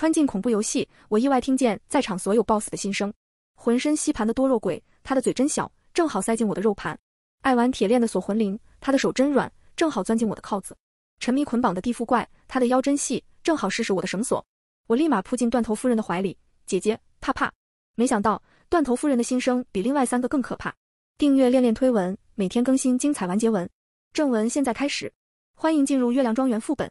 穿进恐怖游戏，我意外听见在场所有 boss 的心声。浑身吸盘的多肉鬼，他的嘴真小，正好塞进我的肉盘。爱玩铁链的锁魂铃，他的手真软，正好钻进我的铐子。沉迷捆绑的地缚怪，他的腰真细，正好试试我的绳索。我立马扑进断头夫人的怀里，姐姐怕怕。没想到断头夫人的心声比另外三个更可怕。订阅恋恋推文，每天更新精彩完结文。正文现在开始，欢迎进入月亮庄园副本。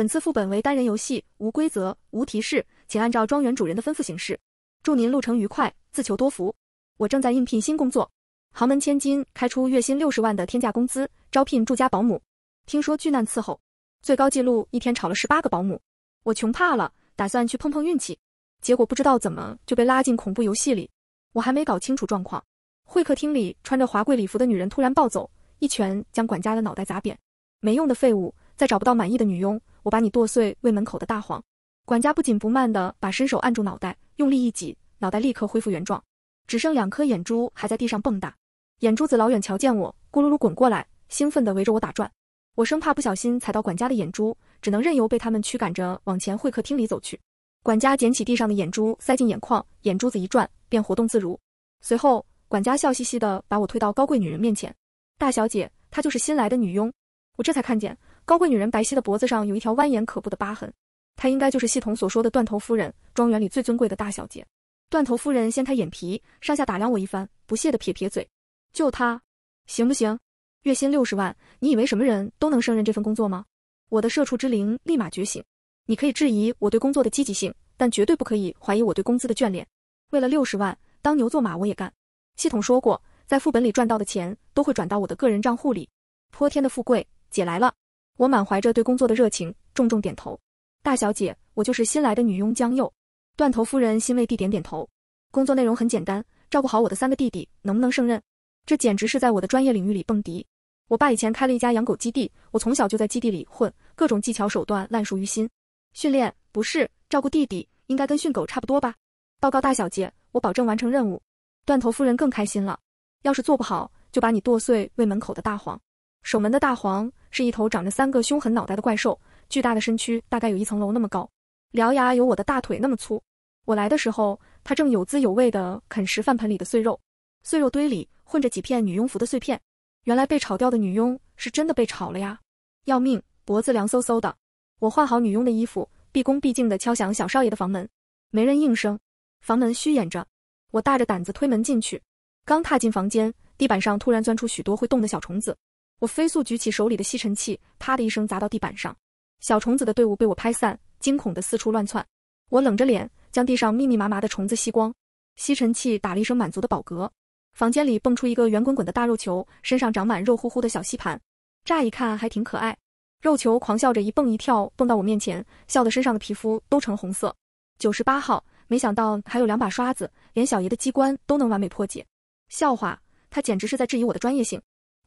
本次副本为单人游戏，无规则，无提示，请按照庄园主人的吩咐行事。祝您路程愉快，自求多福。我正在应聘新工作，豪门千金开出月薪六十万的天价工资，招聘住家保姆。听说巨难伺候，最高纪录一天炒了十八个保姆。我穷怕了，打算去碰碰运气。结果不知道怎么就被拉进恐怖游戏里。我还没搞清楚状况，会客厅里穿着华贵礼服的女人突然暴走，一拳将管家的脑袋砸扁。没用的废物，再找不到满意的女佣。我把你剁碎喂门口的大黄。管家不紧不慢地把伸手按住脑袋，用力一挤，脑袋立刻恢复原状，只剩两颗眼珠还在地上蹦跶。眼珠子老远瞧见我，咕噜噜滚过来，兴奋地围着我打转。我生怕不小心踩到管家的眼珠，只能任由被他们驱赶着往前会客厅里走去。管家捡起地上的眼珠，塞进眼眶，眼珠子一转，便活动自如。随后，管家笑嘻嘻地把我推到高贵女人面前：“大小姐，她就是新来的女佣。”我这才看见。高贵女人白皙的脖子上有一条蜿蜒可怖的疤痕，她应该就是系统所说的断头夫人，庄园里最尊贵的大小姐。断头夫人掀开眼皮，上下打量我一番，不屑的撇撇嘴：“就她，行不行？月薪六十万，你以为什么人都能胜任这份工作吗？”我的社畜之灵立马觉醒，你可以质疑我对工作的积极性，但绝对不可以怀疑我对工资的眷恋。为了六十万，当牛做马我也干。系统说过，在副本里赚到的钱都会转到我的个人账户里，泼天的富贵姐来了。我满怀着对工作的热情，重重点头。大小姐，我就是新来的女佣江佑。断头夫人欣慰地点点头。工作内容很简单，照顾好我的三个弟弟，能不能胜任？这简直是在我的专业领域里蹦迪。我爸以前开了一家养狗基地，我从小就在基地里混，各种技巧手段烂熟于心。训练不是照顾弟弟，应该跟训狗差不多吧？报告大小姐，我保证完成任务。断头夫人更开心了。要是做不好，就把你剁碎喂门口的大黄。守门的大黄是一头长着三个凶狠脑袋的怪兽，巨大的身躯大概有一层楼那么高，獠牙有我的大腿那么粗。我来的时候，它正有滋有味地啃食饭盆里的碎肉，碎肉堆里混着几片女佣服的碎片。原来被炒掉的女佣是真的被炒了呀！要命，脖子凉飕飕的。我换好女佣的衣服，毕恭毕敬地敲响小少爷的房门，没人应声，房门虚掩着。我大着胆子推门进去，刚踏进房间，地板上突然钻出许多会动的小虫子。我飞速举起手里的吸尘器，啪的一声砸到地板上，小虫子的队伍被我拍散，惊恐地四处乱窜。我冷着脸将地上密密麻麻的虫子吸光，吸尘器打了一声满足的饱嗝。房间里蹦出一个圆滚滚的大肉球，身上长满肉乎乎的小吸盘，乍一看还挺可爱。肉球狂笑着一蹦一跳蹦到我面前，笑得身上的皮肤都成红色。九十八号，没想到还有两把刷子，连小爷的机关都能完美破解。笑话，他简直是在质疑我的专业性。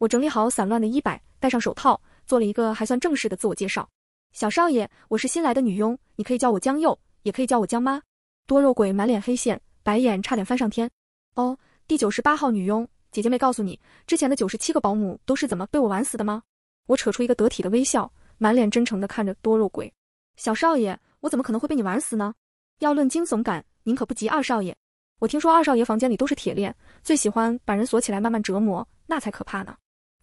我整理好散乱的衣摆，戴上手套，做了一个还算正式的自我介绍。小少爷，我是新来的女佣，你可以叫我江佑，也可以叫我江妈。多肉鬼满脸黑线，白眼差点翻上天。哦，第九十八号女佣，姐姐没告诉你，之前的九十七个保姆都是怎么被我玩死的吗？我扯出一个得体的微笑，满脸真诚的看着多肉鬼。小少爷，我怎么可能会被你玩死呢？要论惊悚感，您可不及二少爷。我听说二少爷房间里都是铁链，最喜欢把人锁起来慢慢折磨，那才可怕呢。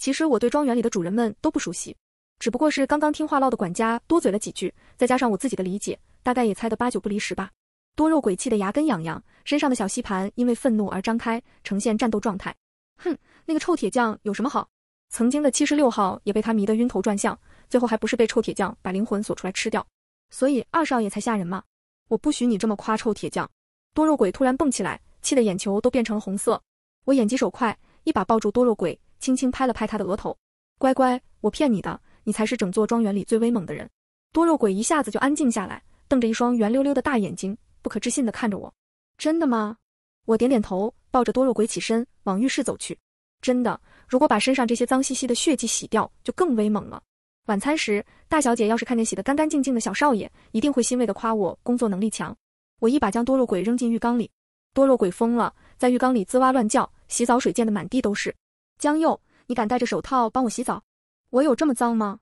其实我对庄园里的主人们都不熟悉，只不过是刚刚听话唠的管家多嘴了几句，再加上我自己的理解，大概也猜得八九不离十吧。多肉鬼气得牙根痒痒，身上的小吸盘因为愤怒而张开，呈现战斗状态。哼，那个臭铁匠有什么好？曾经的七十六号也被他迷得晕头转向，最后还不是被臭铁匠把灵魂锁出来吃掉？所以二少爷才吓人嘛！我不许你这么夸臭铁匠！多肉鬼突然蹦起来，气得眼球都变成了红色。我眼疾手快，一把抱住多肉鬼。轻轻拍了拍他的额头，乖乖，我骗你的，你才是整座庄园里最威猛的人。多肉鬼一下子就安静下来，瞪着一双圆溜溜的大眼睛，不可置信的看着我。真的吗？我点点头，抱着多肉鬼起身往浴室走去。真的，如果把身上这些脏兮兮的血迹洗掉，就更威猛了。晚餐时，大小姐要是看见洗得干干净净的小少爷，一定会欣慰的夸我工作能力强。我一把将多肉鬼扔进浴缸里，多肉鬼疯了，在浴缸里滋哇乱叫，洗澡水溅得满地都是。江佑，你敢戴着手套帮我洗澡？我有这么脏吗？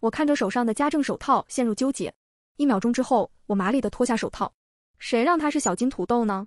我看着手上的家政手套，陷入纠结。一秒钟之后，我麻利的脱下手套。谁让他是小金土豆呢？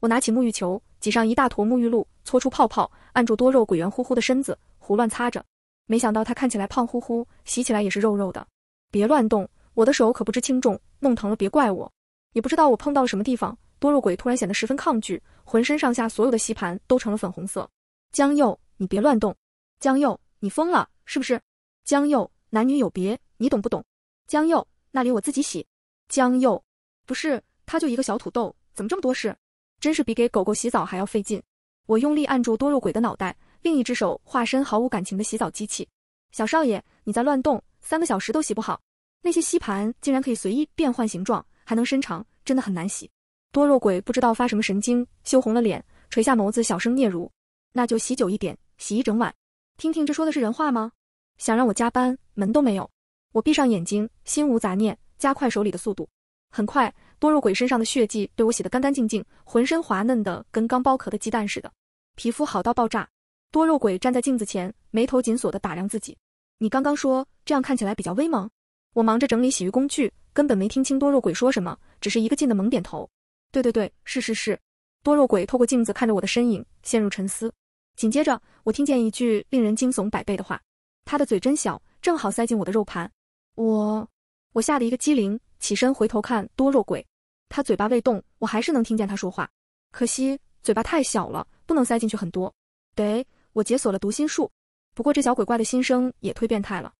我拿起沐浴球，挤上一大坨沐浴露，搓出泡泡，按住多肉鬼圆乎乎的身子，胡乱擦着。没想到他看起来胖乎乎，洗起来也是肉肉的。别乱动，我的手可不知轻重，弄疼了别怪我。也不知道我碰到了什么地方，多肉鬼突然显得十分抗拒，浑身上下所有的吸盘都成了粉红色。江佑。你别乱动，江佑，你疯了是不是？江佑，男女有别，你懂不懂？江佑，那里我自己洗。江佑，不是，他就一个小土豆，怎么这么多事？真是比给狗狗洗澡还要费劲。我用力按住多肉鬼的脑袋，另一只手化身毫无感情的洗澡机器。小少爷，你在乱动，三个小时都洗不好。那些吸盘竟然可以随意变换形状，还能伸长，真的很难洗。多肉鬼不知道发什么神经，羞红了脸，垂下眸子，小声嗫嚅：“那就洗久一点。”洗一整晚，听听这说的是人话吗？想让我加班，门都没有。我闭上眼睛，心无杂念，加快手里的速度。很快，多肉鬼身上的血迹被我洗得干干净净，浑身滑嫩的跟刚剥壳的鸡蛋似的，皮肤好到爆炸。多肉鬼站在镜子前，眉头紧锁地打量自己。你刚刚说这样看起来比较威猛？我忙着整理洗浴工具，根本没听清多肉鬼说什么，只是一个劲地猛点头。对对对，是是是。多肉鬼透过镜子看着我的身影，陷入沉思。紧接着，我听见一句令人惊悚百倍的话：“他的嘴真小，正好塞进我的肉盘。”我我吓得一个机灵，起身回头看多肉鬼，他嘴巴未动，我还是能听见他说话，可惜嘴巴太小了，不能塞进去很多。得，我解锁了读心术。不过这小鬼怪的心声也忒变态了。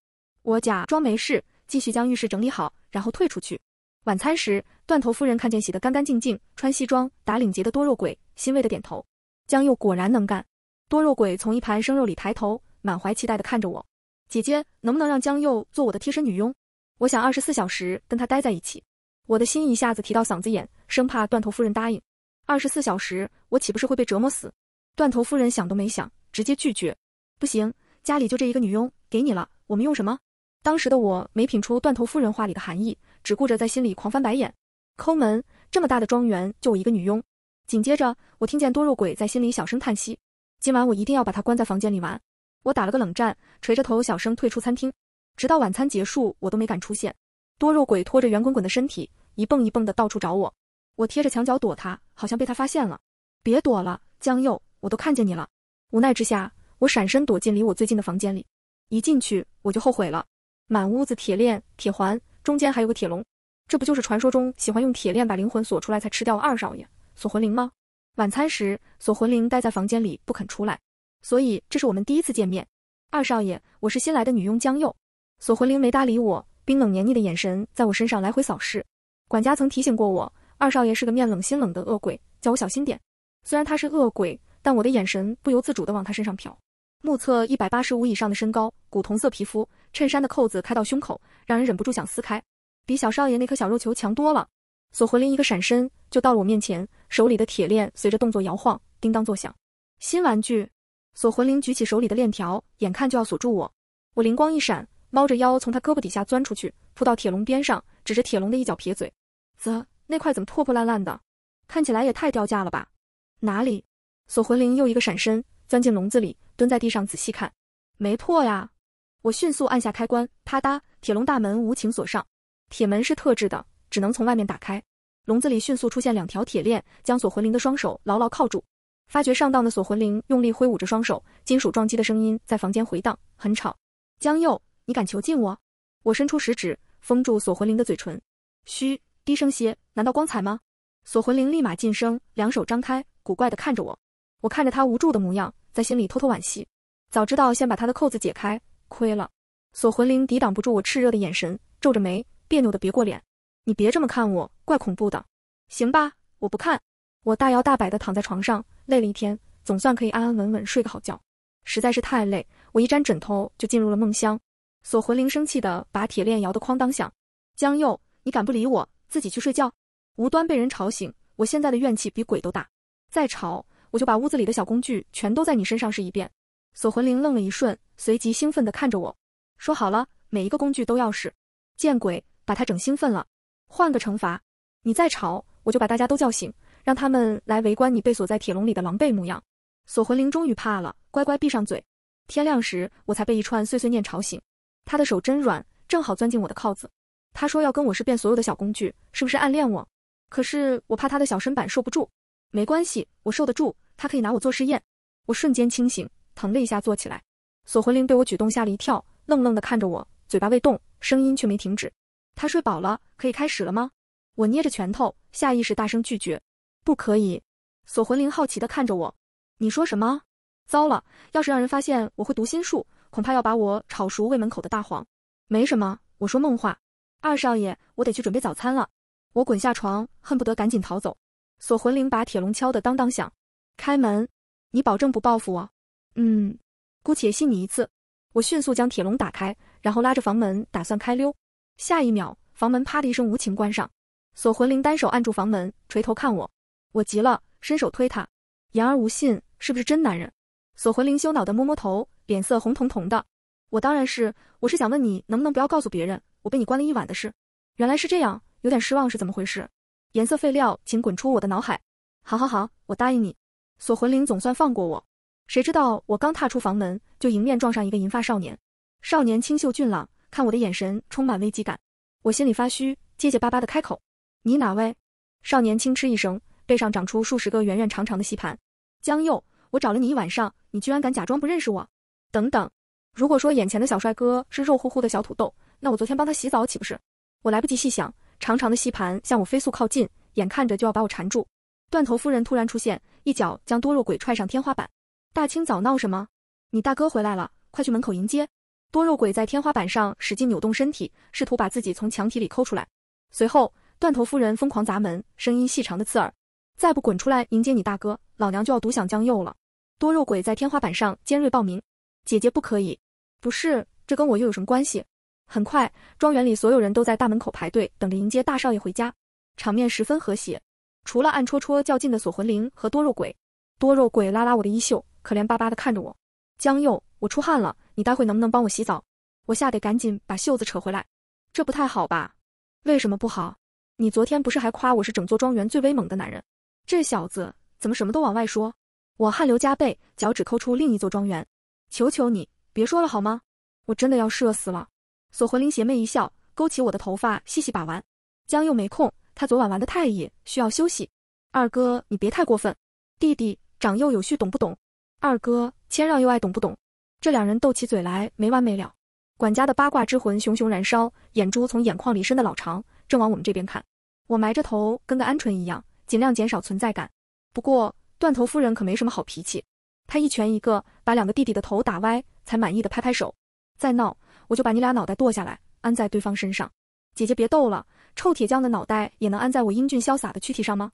我假装没事，继续将浴室整理好，然后退出去。晚餐时，断头夫人看见洗得干干净净、穿西装打领结的多肉鬼，欣慰地点头：“江佑果然能干。”多肉鬼从一盘生肉里抬头，满怀期待地看着我。姐姐，能不能让江佑做我的贴身女佣？我想二十四小时跟他待在一起。我的心一下子提到嗓子眼，生怕断头夫人答应。二十四小时，我岂不是会被折磨死？断头夫人想都没想，直接拒绝。不行，家里就这一个女佣，给你了，我们用什么？当时的我没品出断头夫人话里的含义，只顾着在心里狂翻白眼，抠门！这么大的庄园，就我一个女佣。紧接着，我听见多肉鬼在心里小声叹息。今晚我一定要把他关在房间里玩。我打了个冷战，垂着头小声退出餐厅。直到晚餐结束，我都没敢出现。多肉鬼拖着圆滚滚的身体，一蹦一蹦的到处找我。我贴着墙角躲他，好像被他发现了。别躲了，江佑，我都看见你了。无奈之下，我闪身躲进离我最近的房间里。一进去我就后悔了，满屋子铁链、铁环，中间还有个铁笼，这不就是传说中喜欢用铁链把灵魂锁出来才吃掉的二少爷锁魂铃吗？晚餐时，锁魂灵待在房间里不肯出来，所以这是我们第一次见面。二少爷，我是新来的女佣江佑。锁魂灵没搭理我，冰冷黏腻的眼神在我身上来回扫视。管家曾提醒过我，二少爷是个面冷心冷的恶鬼，叫我小心点。虽然他是恶鬼，但我的眼神不由自主地往他身上瞟。目测一百八十五以上的身高，古铜色皮肤，衬衫的扣子开到胸口，让人忍不住想撕开，比小少爷那颗小肉球强多了。锁魂灵一个闪身就到了我面前，手里的铁链随着动作摇晃，叮当作响。新玩具，锁魂灵举起手里的链条，眼看就要锁住我。我灵光一闪，猫着腰从他胳膊底下钻出去，扑到铁笼边上，指着铁笼的一角撇嘴：“啧，那块怎么破破烂烂的？看起来也太掉价了吧？”哪里？锁魂灵又一个闪身，钻进笼子里，蹲在地上仔细看，没破呀。我迅速按下开关，啪嗒，铁笼大门无情锁上。铁门是特制的，只能从外面打开。笼子里迅速出现两条铁链，将锁魂铃的双手牢牢铐住。发觉上当的锁魂铃用力挥舞着双手，金属撞击的声音在房间回荡，很吵。江佑，你敢囚禁我？我伸出食指，封住锁魂铃的嘴唇。嘘，低声些。难道光彩吗？锁魂铃立马噤声，两手张开，古怪地看着我。我看着他无助的模样，在心里偷偷惋惜，早知道先把他的扣子解开，亏了。锁魂铃抵挡不住我炽热的眼神，皱着眉，别扭的别过脸。你别这么看我。怪恐怖的，行吧，我不看。我大摇大摆的躺在床上，累了一天，总算可以安安稳稳睡个好觉。实在是太累，我一沾枕头就进入了梦乡。锁魂铃生气的把铁链摇得哐当响。江佑，你敢不理我，自己去睡觉？无端被人吵醒，我现在的怨气比鬼都大。再吵，我就把屋子里的小工具全都在你身上试一遍。锁魂铃愣了一瞬，随即兴奋的看着我说：“好了，每一个工具都要试。”见鬼，把他整兴奋了，换个惩罚。你再吵，我就把大家都叫醒，让他们来围观你被锁在铁笼里的狼狈模样。锁魂灵终于怕了，乖乖闭上嘴。天亮时，我才被一串碎碎念吵醒。他的手真软，正好钻进我的铐子。他说要跟我试遍所有的小工具，是不是暗恋我？可是我怕他的小身板受不住。没关系，我受得住。他可以拿我做试验。我瞬间清醒，疼了一下坐起来。锁魂灵被我举动吓了一跳，愣愣的看着我，嘴巴未动，声音却没停止。他睡饱了，可以开始了吗？我捏着拳头，下意识大声拒绝：“不可以！”锁魂铃好奇地看着我：“你说什么？糟了，要是让人发现我会读心术，恐怕要把我炒熟喂门口的大黄。”“没什么，我说梦话。”二少爷，我得去准备早餐了。我滚下床，恨不得赶紧逃走。锁魂铃把铁笼敲得当当响，开门！你保证不报复我？嗯，姑且信你一次。我迅速将铁笼打开，然后拉着房门打算开溜。下一秒，房门啪的一声无情关上。锁魂灵单手按住房门，垂头看我。我急了，伸手推他。言而无信，是不是真男人？锁魂灵羞恼的摸摸头，脸色红彤彤的。我当然是，我是想问你能不能不要告诉别人我被你关了一晚的事。原来是这样，有点失望，是怎么回事？颜色废料，请滚出我的脑海。好好好，我答应你。锁魂灵总算放过我。谁知道我刚踏出房门，就迎面撞上一个银发少年。少年清秀俊朗，看我的眼神充满危机感。我心里发虚，结结巴巴的开口。你哪位？少年轻嗤一声，背上长出数十个圆圆长长的吸盘。江佑，我找了你一晚上，你居然敢假装不认识我？等等，如果说眼前的小帅哥是肉乎乎的小土豆，那我昨天帮他洗澡岂不是？我来不及细想，长长的吸盘向我飞速靠近，眼看着就要把我缠住。断头夫人突然出现，一脚将多肉鬼踹上天花板。大清早闹什么？你大哥回来了，快去门口迎接。多肉鬼在天花板上使劲扭动身体，试图把自己从墙体里抠出来。随后。断头夫人疯狂砸门，声音细长的刺耳。再不滚出来迎接你大哥，老娘就要独享江佑了。多肉鬼在天花板上尖锐报名：“姐姐不可以！不是，这跟我又有什么关系？很快，庄园里所有人都在大门口排队等着迎接大少爷回家，场面十分和谐。除了暗戳戳较劲的锁魂铃和多肉鬼，多肉鬼拉拉我的衣袖，可怜巴巴的看着我。江佑，我出汗了，你待会能不能帮我洗澡？我吓得赶紧把袖子扯回来，这不太好吧？为什么不好？你昨天不是还夸我是整座庄园最威猛的男人？这小子怎么什么都往外说？我汗流浃背，脚趾抠出另一座庄园。求求你别说了好吗？我真的要社死了！锁魂灵邪魅一笑，勾起我的头发细细把玩。江佑没空，他昨晚玩的太野，需要休息。二哥，你别太过分，弟弟长幼有序，懂不懂？二哥谦让又爱，懂不懂？这两人斗起嘴来没完没了。管家的八卦之魂熊熊燃烧，眼珠从眼眶里伸的老长。正往我们这边看，我埋着头，跟个鹌鹑一样，尽量减少存在感。不过断头夫人可没什么好脾气，她一拳一个，把两个弟弟的头打歪，才满意的拍拍手。再闹，我就把你俩脑袋剁下来，安在对方身上。姐姐别逗了，臭铁匠的脑袋也能安在我英俊潇洒的躯体上吗？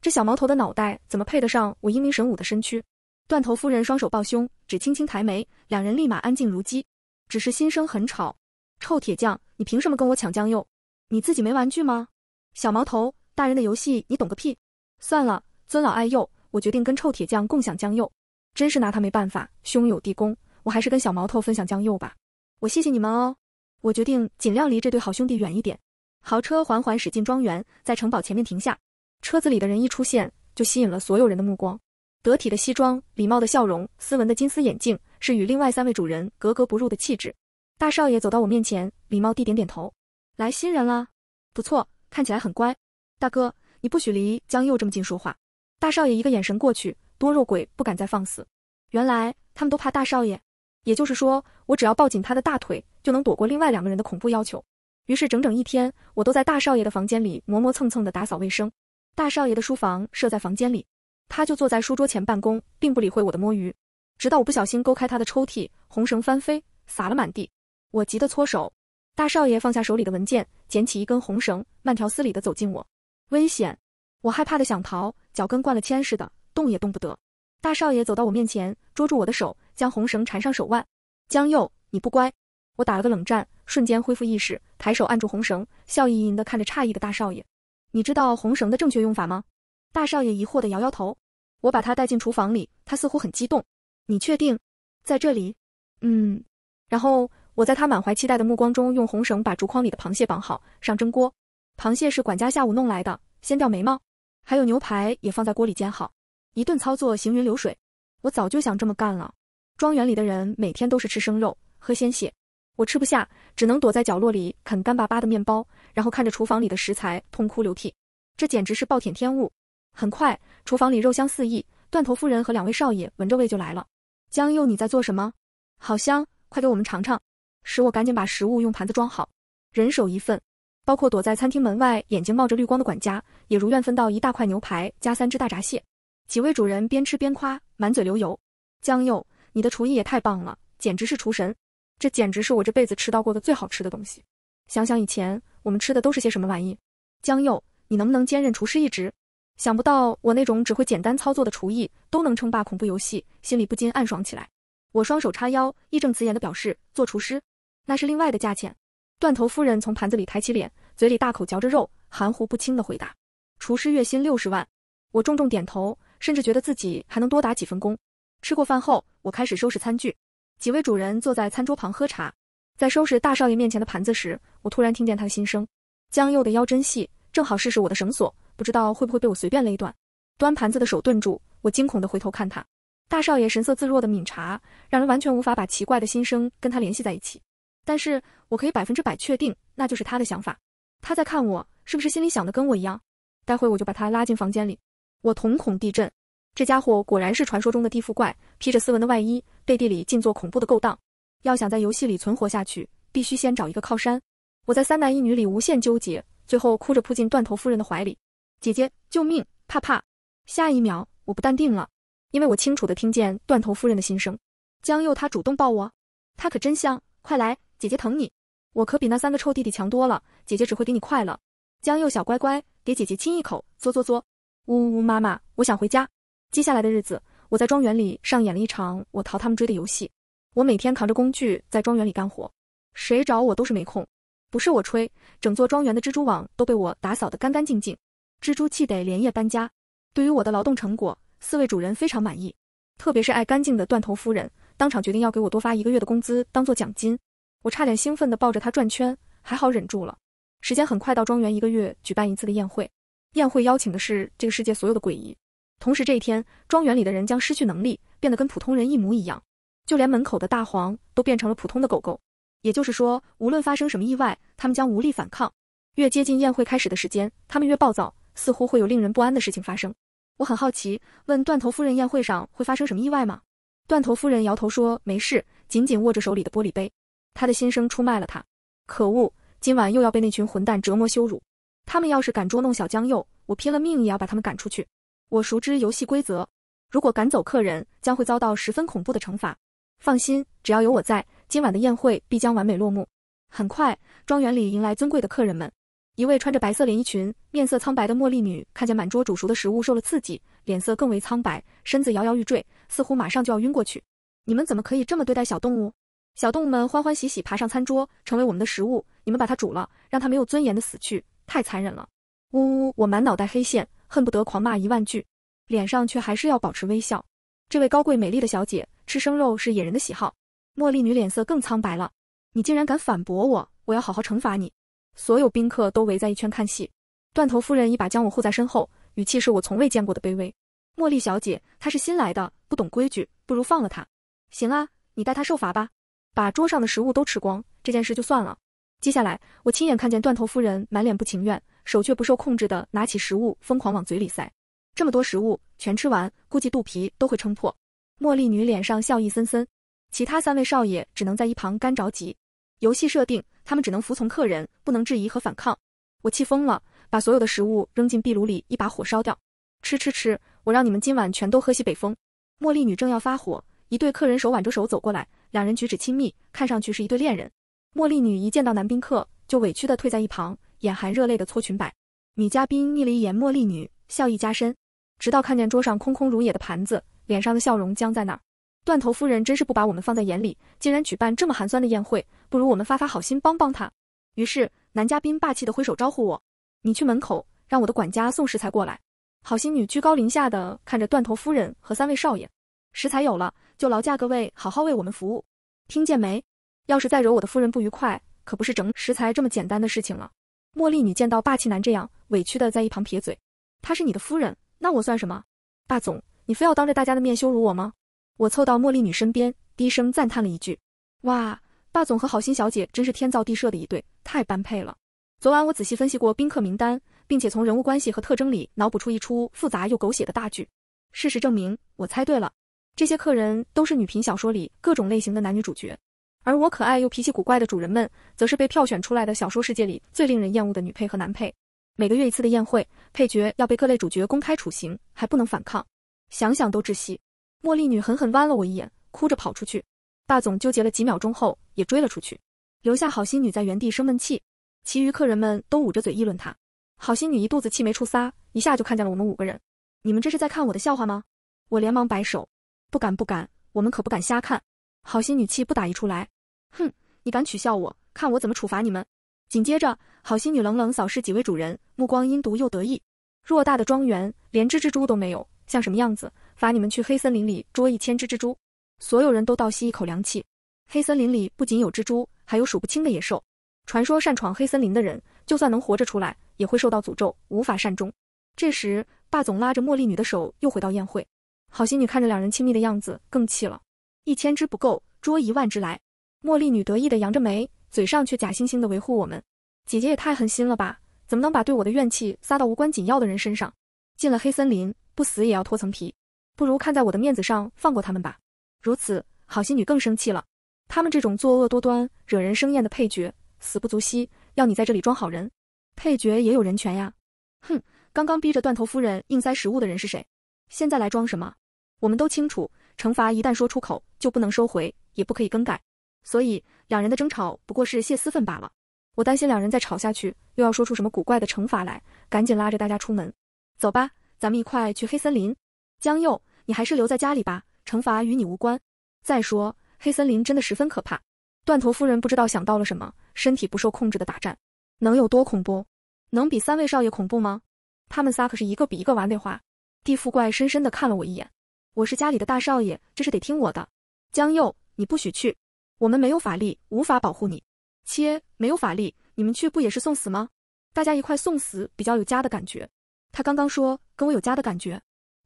这小毛头的脑袋怎么配得上我英明神武的身躯？断头夫人双手抱胸，只轻轻抬眉，两人立马安静如鸡，只是心声很吵。臭铁匠，你凭什么跟我抢江肉？你自己没玩具吗？小毛头，大人的游戏你懂个屁！算了，尊老爱幼，我决定跟臭铁匠共享江幼。真是拿他没办法，兄友弟恭，我还是跟小毛头分享江幼吧。我谢谢你们哦。我决定尽量离这对好兄弟远一点。豪车缓缓驶进庄园，在城堡前面停下。车子里的人一出现，就吸引了所有人的目光。得体的西装，礼貌的笑容，斯文的金丝眼镜，是与另外三位主人格格不入的气质。大少爷走到我面前，礼貌地点点头。来新人了，不错，看起来很乖。大哥，你不许离江佑这么近说话。大少爷一个眼神过去，多肉鬼不敢再放肆。原来他们都怕大少爷，也就是说，我只要抱紧他的大腿，就能躲过另外两个人的恐怖要求。于是整整一天，我都在大少爷的房间里磨磨蹭蹭地打扫卫生。大少爷的书房设在房间里，他就坐在书桌前办公，并不理会我的摸鱼。直到我不小心勾开他的抽屉，红绳翻飞，洒了满地，我急得搓手。大少爷放下手里的文件，捡起一根红绳，慢条斯理的走近我。危险！我害怕的想逃，脚跟灌了铅似的，动也动不得。大少爷走到我面前，捉住我的手，将红绳缠上手腕。江佑，你不乖！我打了个冷战，瞬间恢复意识，抬手按住红绳，笑盈盈的看着诧异的大少爷。你知道红绳的正确用法吗？大少爷疑惑的摇摇头。我把他带进厨房里，他似乎很激动。你确定在这里？嗯。然后。我在他满怀期待的目光中，用红绳把竹筐里的螃蟹绑好，上蒸锅。螃蟹是管家下午弄来的，先掉眉毛，还有牛排也放在锅里煎好。一顿操作行云流水，我早就想这么干了。庄园里的人每天都是吃生肉，喝鲜血，我吃不下，只能躲在角落里啃干巴巴的面包，然后看着厨房里的食材痛哭流涕。这简直是暴殄天物。很快，厨房里肉香四溢，断头夫人和两位少爷闻着味就来了。江佑，你在做什么？好香，快给我们尝尝。使我赶紧把食物用盘子装好，人手一份，包括躲在餐厅门外眼睛冒着绿光的管家，也如愿分到一大块牛排加三只大闸蟹。几位主人边吃边夸，满嘴流油。江佑，你的厨艺也太棒了，简直是厨神！这简直是我这辈子吃到过的最好吃的东西。想想以前我们吃的都是些什么玩意？江佑，你能不能兼任厨师一职？想不到我那种只会简单操作的厨艺都能称霸恐怖游戏，心里不禁暗爽起来。我双手叉腰，义正辞严地表示做厨师。那是另外的价钱。断头夫人从盘子里抬起脸，嘴里大口嚼着肉，含糊不清的回答：“厨师月薪六十万。”我重重点头，甚至觉得自己还能多打几份工。吃过饭后，我开始收拾餐具。几位主人坐在餐桌旁喝茶，在收拾大少爷面前的盘子时，我突然听见他的心声：“江佑的腰真细，正好试试我的绳索，不知道会不会被我随便勒断。”端盘子的手顿住，我惊恐的回头看他。大少爷神色自若的抿茶，让人完全无法把奇怪的心声跟他联系在一起。但是我可以百分之百确定，那就是他的想法。他在看我是不是心里想的跟我一样。待会我就把他拉进房间里。我瞳孔地震，这家伙果然是传说中的地缚怪，披着斯文的外衣，背地里尽做恐怖的勾当。要想在游戏里存活下去，必须先找一个靠山。我在三男一女里无限纠结，最后哭着扑进断头夫人的怀里。姐姐，救命！怕怕！下一秒我不淡定了，因为我清楚的听见断头夫人的心声。江佑他主动抱我，他可真香，快来！姐姐疼你，我可比那三个臭弟弟强多了。姐姐只会给你快乐，江佑小乖乖，给姐姐亲一口，嘬嘬嘬。呜呜，妈妈，我想回家。接下来的日子，我在庄园里上演了一场我逃他们追的游戏。我每天扛着工具在庄园里干活，谁找我都是没空。不是我吹，整座庄园的蜘蛛网都被我打扫得干干净净，蜘蛛气得连夜搬家。对于我的劳动成果，四位主人非常满意，特别是爱干净的断头夫人，当场决定要给我多发一个月的工资当做奖金。我差点兴奋地抱着他转圈，还好忍住了。时间很快到庄园一个月举办一次的宴会，宴会邀请的是这个世界所有的诡异。同时，这一天庄园里的人将失去能力，变得跟普通人一模一样，就连门口的大黄都变成了普通的狗狗。也就是说，无论发生什么意外，他们将无力反抗。越接近宴会开始的时间，他们越暴躁，似乎会有令人不安的事情发生。我很好奇，问断头夫人：“宴会上会发生什么意外吗？”断头夫人摇头说：“没事。”紧紧握着手里的玻璃杯。他的心声出卖了他，可恶！今晚又要被那群混蛋折磨羞辱。他们要是敢捉弄小江佑，我拼了命也要把他们赶出去。我熟知游戏规则，如果赶走客人，将会遭到十分恐怖的惩罚。放心，只要有我在，今晚的宴会必将完美落幕。很快，庄园里迎来尊贵的客人们。一位穿着白色连衣裙、面色苍白的茉莉女，看见满桌煮熟的食物受了刺激，脸色更为苍白，身子摇摇欲坠，似乎马上就要晕过去。你们怎么可以这么对待小动物？小动物们欢欢喜喜爬上餐桌，成为我们的食物。你们把它煮了，让它没有尊严的死去，太残忍了！呜呜，我满脑袋黑线，恨不得狂骂一万句，脸上却还是要保持微笑。这位高贵美丽的小姐，吃生肉是野人的喜好。茉莉女脸色更苍白了。你竟然敢反驳我！我要好好惩罚你！所有宾客都围在一圈看戏。断头夫人一把将我护在身后，语气是我从未见过的卑微。茉莉小姐，她是新来的，不懂规矩，不如放了她。行啊，你代她受罚吧。把桌上的食物都吃光这件事就算了。接下来，我亲眼看见断头夫人满脸不情愿，手却不受控制的拿起食物，疯狂往嘴里塞。这么多食物全吃完，估计肚皮都会撑破。茉莉女脸上笑意森森，其他三位少爷只能在一旁干着急。游戏设定，他们只能服从客人，不能质疑和反抗。我气疯了，把所有的食物扔进壁炉里，一把火烧掉。吃吃吃，我让你们今晚全都喝西北风！茉莉女正要发火，一对客人手挽着手走过来。两人举止亲密，看上去是一对恋人。茉莉女一见到男宾客，就委屈的退在一旁，眼含热泪的搓裙摆。女嘉宾睨了一眼茉莉女，笑意加深，直到看见桌上空空如也的盘子，脸上的笑容僵在那儿。断头夫人真是不把我们放在眼里，竟然举办这么寒酸的宴会，不如我们发发好心帮帮她。于是，男嘉宾霸气的挥手招呼我：“你去门口，让我的管家送食材过来。”好心女居高临下的看着断头夫人和三位少爷，食材有了。就劳驾各位好好为我们服务，听见没？要是再惹我的夫人不愉快，可不是整食材这么简单的事情了。茉莉，女见到霸气男这样委屈的在一旁撇嘴，他是你的夫人，那我算什么？霸总，你非要当着大家的面羞辱我吗？我凑到茉莉女身边，低声赞叹了一句：“哇，霸总和好心小姐真是天造地设的一对，太般配了。”昨晚我仔细分析过宾客名单，并且从人物关系和特征里脑补出一出复杂又狗血的大剧。事实证明，我猜对了。这些客人都是女频小说里各种类型的男女主角，而我可爱又脾气古怪的主人们，则是被票选出来的小说世界里最令人厌恶的女配和男配。每个月一次的宴会，配角要被各类主角公开处刑，还不能反抗，想想都窒息。茉莉女狠狠剜了我一眼，哭着跑出去。霸总纠结了几秒钟后也追了出去，留下好心女在原地生闷气。其余客人们都捂着嘴议论她。好心女一肚子气没处撒，一下就看见了我们五个人。你们这是在看我的笑话吗？我连忙摆手。不敢不敢，我们可不敢瞎看。好心女气不打一处来，哼，你敢取笑我，看我怎么处罚你们！紧接着，好心女冷冷扫视几位主人，目光阴毒又得意。偌大的庄园连只蜘蛛都没有，像什么样子？罚你们去黑森林里捉一千只蜘蛛！所有人都倒吸一口凉气。黑森林里不仅有蜘蛛，还有数不清的野兽。传说擅闯黑森林的人，就算能活着出来，也会受到诅咒，无法善终。这时，霸总拉着茉莉女的手又回到宴会。好心女看着两人亲密的样子，更气了。一千只不够，捉一万只来。茉莉女得意的扬着眉，嘴上却假惺惺的维护我们：“姐姐也太狠心了吧，怎么能把对我的怨气撒到无关紧要的人身上？”进了黑森林，不死也要脱层皮，不如看在我的面子上放过他们吧。如此，好心女更生气了。他们这种作恶多端、惹人生厌的配角，死不足惜。要你在这里装好人，配角也有人权呀！哼，刚刚逼着断头夫人硬塞食物的人是谁？现在来装什么？我们都清楚，惩罚一旦说出口就不能收回，也不可以更改。所以两人的争吵不过是泄私愤罢了。我担心两人再吵下去又要说出什么古怪的惩罚来，赶紧拉着大家出门。走吧，咱们一块去黑森林。江佑，你还是留在家里吧，惩罚与你无关。再说黑森林真的十分可怕。断头夫人不知道想到了什么，身体不受控制的打颤。能有多恐怖？能比三位少爷恐怖吗？他们仨可是一个比一个完美化。地缚怪深深的看了我一眼。我是家里的大少爷，这事得听我的。江佑，你不许去，我们没有法力，无法保护你。切，没有法力，你们去不也是送死吗？大家一块送死比较有家的感觉。他刚刚说跟我有家的感觉，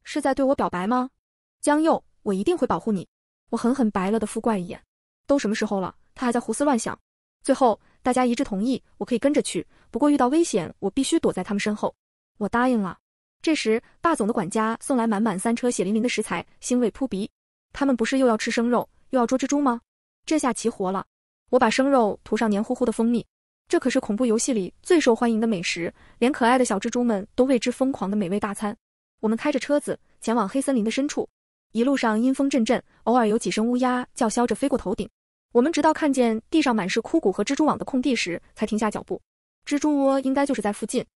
是在对我表白吗？江佑，我一定会保护你。我狠狠白了的富怪一眼，都什么时候了，他还在胡思乱想。最后，大家一致同意我可以跟着去，不过遇到危险我必须躲在他们身后。我答应了。这时，霸总的管家送来满满三车血淋淋的食材，腥味扑鼻。他们不是又要吃生肉，又要捉蜘蛛吗？这下齐活了。我把生肉涂上黏糊糊的蜂蜜，这可是恐怖游戏里最受欢迎的美食，连可爱的小蜘蛛们都为之疯狂的美味大餐。我们开着车子前往黑森林的深处，一路上阴风阵阵，偶尔有几声乌鸦叫嚣着飞过头顶。我们直到看见地上满是枯骨和蜘蛛网的空地时，才停下脚步。蜘蛛窝应该就是在附近。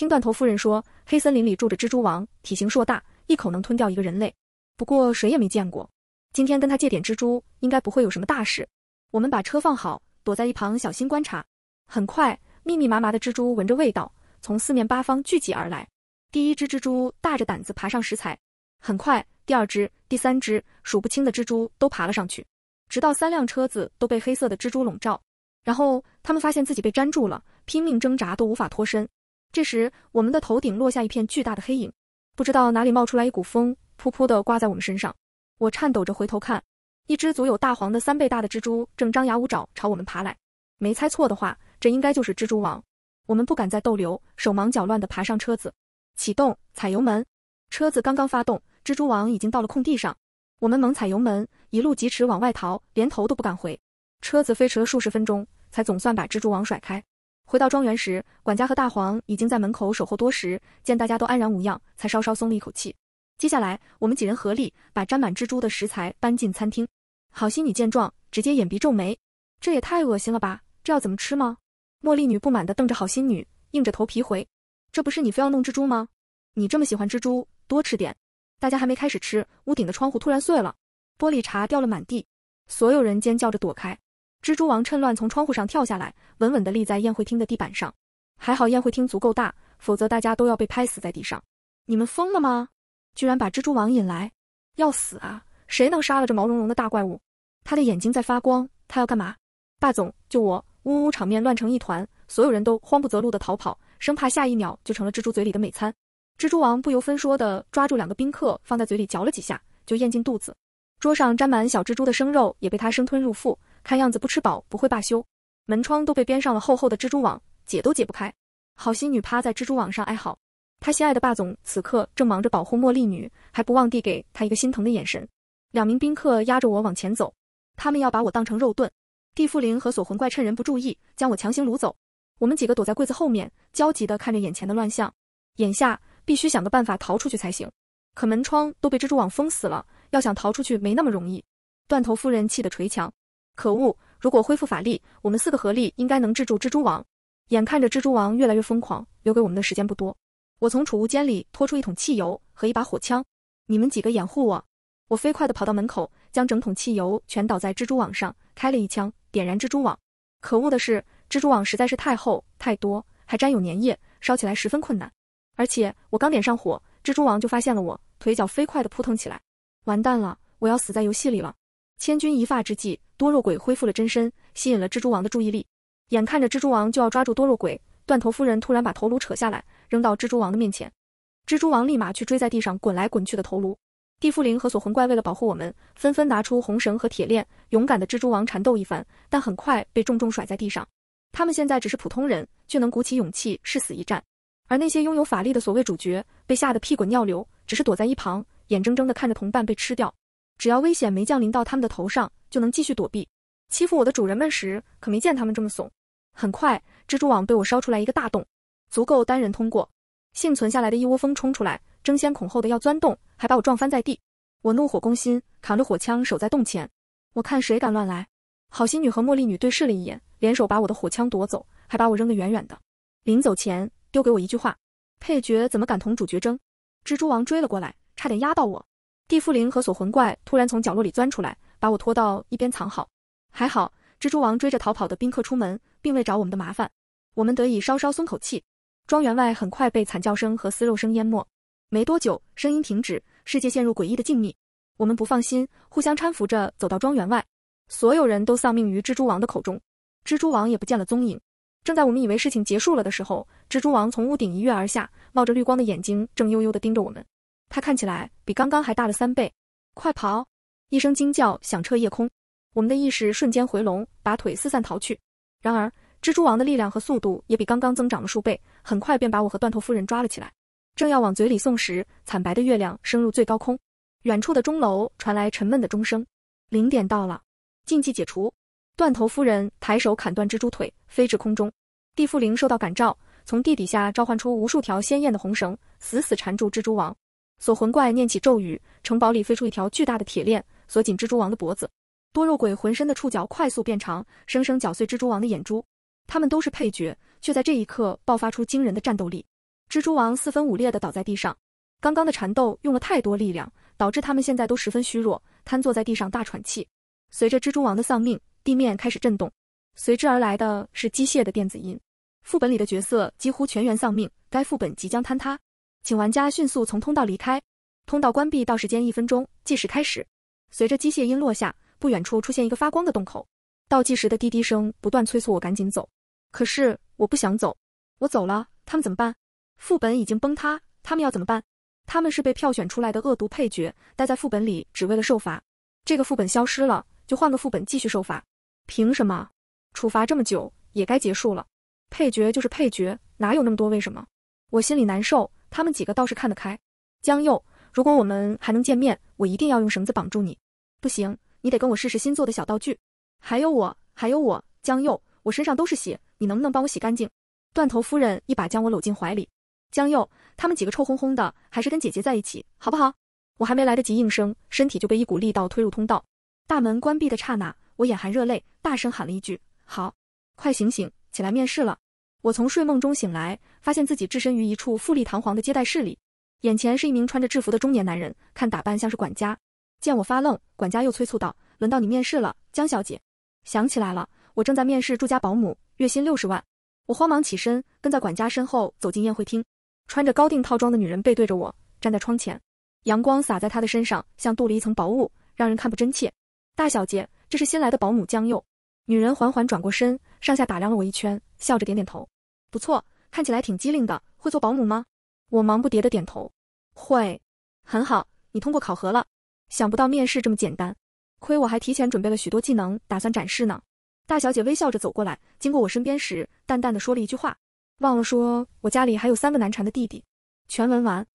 听断头夫人说，黑森林里住着蜘蛛王，体型硕大，一口能吞掉一个人类。不过谁也没见过。今天跟他借点蜘蛛，应该不会有什么大事。我们把车放好，躲在一旁，小心观察。很快，密密麻麻的蜘蛛闻着味道，从四面八方聚集而来。第一只蜘蛛大着胆子爬上石材，很快，第二只、第三只，数不清的蜘蛛都爬了上去。直到三辆车子都被黑色的蜘蛛笼罩，然后他们发现自己被粘住了，拼命挣扎都无法脱身。这时，我们的头顶落下一片巨大的黑影，不知道哪里冒出来一股风，噗噗的刮在我们身上。我颤抖着回头看，一只足有大黄的三倍大的蜘蛛正张牙舞爪朝我们爬来。没猜错的话，这应该就是蜘蛛王。我们不敢再逗留，手忙脚乱的爬上车子，启动，踩油门。车子刚刚发动，蜘蛛王已经到了空地上。我们猛踩油门，一路疾驰往外逃，连头都不敢回。车子飞驰了数十分钟，才总算把蜘蛛王甩开。回到庄园时，管家和大黄已经在门口守候多时，见大家都安然无恙，才稍稍松了一口气。接下来，我们几人合力把沾满蜘蛛的食材搬进餐厅。好心女见状，直接掩鼻皱眉：“这也太恶心了吧！这要怎么吃吗？”茉莉女不满地瞪着好心女，硬着头皮回：“这不是你非要弄蜘蛛吗？你这么喜欢蜘蛛，多吃点。”大家还没开始吃，屋顶的窗户突然碎了，玻璃碴掉了满地，所有人尖叫着躲开。蜘蛛王趁乱从窗户上跳下来，稳稳地立在宴会厅的地板上。还好宴会厅足够大，否则大家都要被拍死在地上。你们疯了吗？居然把蜘蛛王引来，要死啊！谁能杀了这毛茸茸的大怪物？他的眼睛在发光，他要干嘛？霸总，救我。呜呜，场面乱成一团，所有人都慌不择路地逃跑，生怕下一秒就成了蜘蛛嘴里的美餐。蜘蛛王不由分说地抓住两个宾客，放在嘴里嚼了几下，就咽进肚子。桌上沾满小蜘蛛的生肉也被他生吞入腹，看样子不吃饱不会罢休。门窗都被编上了厚厚的蜘蛛网，解都解不开。好心女趴在蜘蛛网上哀嚎，她心爱的霸总此刻正忙着保护茉莉女，还不忘递给她一个心疼的眼神。两名宾客压着我往前走，他们要把我当成肉盾。地缚灵和锁魂怪趁人不注意将我强行掳走。我们几个躲在柜子后面，焦急的看着眼前的乱象。眼下必须想个办法逃出去才行，可门窗都被蜘蛛网封死了。要想逃出去没那么容易，断头夫人气得捶墙。可恶！如果恢复法力，我们四个合力应该能制住蜘蛛王。眼看着蜘蛛王越来越疯狂，留给我们的时间不多。我从储物间里拖出一桶汽油和一把火枪，你们几个掩护我。我飞快地跑到门口，将整桶汽油全倒在蜘蛛网上，开了一枪，点燃蜘蛛网。可恶的是，蜘蛛网实在是太厚太多，还沾有粘液，烧起来十分困难。而且我刚点上火，蜘蛛王就发现了我，腿脚飞快地扑腾起来。完蛋了，我要死在游戏里了！千钧一发之际，多肉鬼恢复了真身，吸引了蜘蛛王的注意力。眼看着蜘蛛王就要抓住多肉鬼，断头夫人突然把头颅扯下来，扔到蜘蛛王的面前。蜘蛛王立马去追在地上滚来滚去的头颅。地缚灵和锁魂怪为了保护我们，纷纷拿出红绳和铁链，勇敢的蜘蛛王缠斗一番，但很快被重重甩在地上。他们现在只是普通人，却能鼓起勇气誓死一战。而那些拥有法力的所谓主角，被吓得屁滚尿流，只是躲在一旁。眼睁睁地看着同伴被吃掉，只要危险没降临到他们的头上，就能继续躲避。欺负我的主人们时，可没见他们这么怂。很快，蜘蛛网被我烧出来一个大洞，足够单人通过。幸存下来的一窝蜂冲出来，争先恐后的要钻洞，还把我撞翻在地。我怒火攻心，扛着火枪守在洞前，我看谁敢乱来。好心女和茉莉女对视了一眼，联手把我的火枪夺走，还把我扔得远远的。临走前，丢给我一句话：配角怎么敢同主角争？蜘蛛王追了过来。差点压到我，地缚灵和锁魂怪突然从角落里钻出来，把我拖到一边藏好。还好蜘蛛王追着逃跑的宾客出门，并未找我们的麻烦，我们得以稍稍松口气。庄园外很快被惨叫声和撕肉声淹没，没多久声音停止，世界陷入诡异的静谧。我们不放心，互相搀扶着走到庄园外。所有人都丧命于蜘蛛王的口中，蜘蛛王也不见了踪影。正在我们以为事情结束了的时候，蜘蛛王从屋顶一跃而下，冒着绿光的眼睛正悠悠地盯着我们。它看起来比刚刚还大了三倍，快跑！一声惊叫响彻夜空，我们的意识瞬间回笼，拔腿四散逃去。然而，蜘蛛王的力量和速度也比刚刚增长了数倍，很快便把我和断头夫人抓了起来，正要往嘴里送时，惨白的月亮升入最高空，远处的钟楼传来沉闷的钟声，零点到了，禁忌解除。断头夫人抬手砍断蜘蛛腿，飞至空中。地缚灵受到感召，从地底下召唤出无数条鲜艳的红绳，死死缠住蜘蛛王。锁魂怪念起咒语，城堡里飞出一条巨大的铁链，锁紧蜘蛛王的脖子。多肉鬼浑身的触角快速变长，生生绞碎蜘蛛王的眼珠。他们都是配角，却在这一刻爆发出惊人的战斗力。蜘蛛王四分五裂的倒在地上，刚刚的缠斗用了太多力量，导致他们现在都十分虚弱，瘫坐在地上大喘气。随着蜘蛛王的丧命，地面开始震动，随之而来的是机械的电子音。副本里的角色几乎全员丧命，该副本即将坍塌。请玩家迅速从通道离开，通道关闭到时间一分钟，计时开始。随着机械音落下，不远处出现一个发光的洞口，倒计时的滴滴声不断催促我赶紧走。可是我不想走，我走了，他们怎么办？副本已经崩塌，他们要怎么办？他们是被票选出来的恶毒配角，待在副本里只为了受罚。这个副本消失了，就换个副本继续受罚。凭什么？处罚这么久也该结束了。配角就是配角，哪有那么多为什么？我心里难受。他们几个倒是看得开，江佑，如果我们还能见面，我一定要用绳子绑住你。不行，你得跟我试试新做的小道具。还有我，还有我，江佑，我身上都是血，你能不能帮我洗干净？断头夫人一把将我搂进怀里。江佑，他们几个臭烘烘的，还是跟姐姐在一起好不好？我还没来得及应声，身体就被一股力道推入通道。大门关闭的刹那，我眼含热泪，大声喊了一句：好，快醒醒，起来面试了。我从睡梦中醒来，发现自己置身于一处富丽堂皇的接待室里，眼前是一名穿着制服的中年男人，看打扮像是管家。见我发愣，管家又催促道：“轮到你面试了，江小姐。”想起来了，我正在面试住家保姆，月薪六十万。我慌忙起身，跟在管家身后走进宴会厅。穿着高定套装的女人背对着我，站在窗前，阳光洒在她的身上，像镀了一层薄雾，让人看不真切。大小姐，这是新来的保姆江佑。女人缓缓转过身，上下打量了我一圈，笑着点点头。不错，看起来挺机灵的，会做保姆吗？我忙不迭的点头，会，很好，你通过考核了。想不到面试这么简单，亏我还提前准备了许多技能，打算展示呢。大小姐微笑着走过来，经过我身边时，淡淡的说了一句话，忘了说，我家里还有三个难缠的弟弟。全文完。